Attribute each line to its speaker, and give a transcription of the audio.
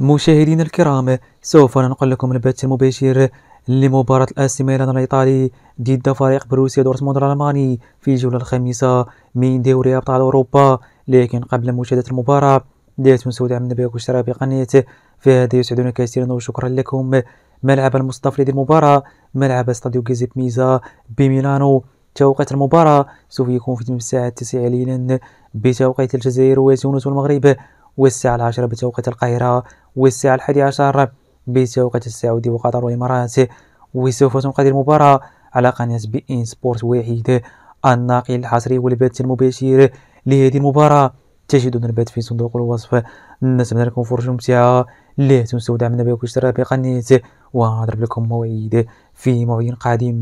Speaker 1: مشاهدينا الكرام سوف ننقل لكم البث المباشر لمباراة الآسي ميلان الإيطالي ضد فريق بروسيا دورتموند الألماني في الجولة الخامسة من دوري أبطال أوروبا لكن قبل مشاهدة المباراة لا تنسوا دعمنا بلايك واشتراك بقناة فهذا يسعدنا كثيرا وشكرا لكم ملعب المصطفى لهذه المباراة ملعب استاديو جيزيب ميزا بميلانو توقيت المباراة سوف يكون في الساعة 9 ليلا بتوقيت الجزائر وتونس والمغرب والساعة العاشرة بتوقيت القاهرة والساعة الحادية عشر بتوقيت السعودية وقطر والإمارات وسوف تنقل المباراة على قناة بي إن سبورت وحيد الناقل الحصري والبث المباشر لهذه المباراة تجدون البث في صندوق الوصف نتمنى لكم فرجة ممتعة لا تنسوا دعمنا باشتراك بقناة ونضرب لكم موعد في موعد قادم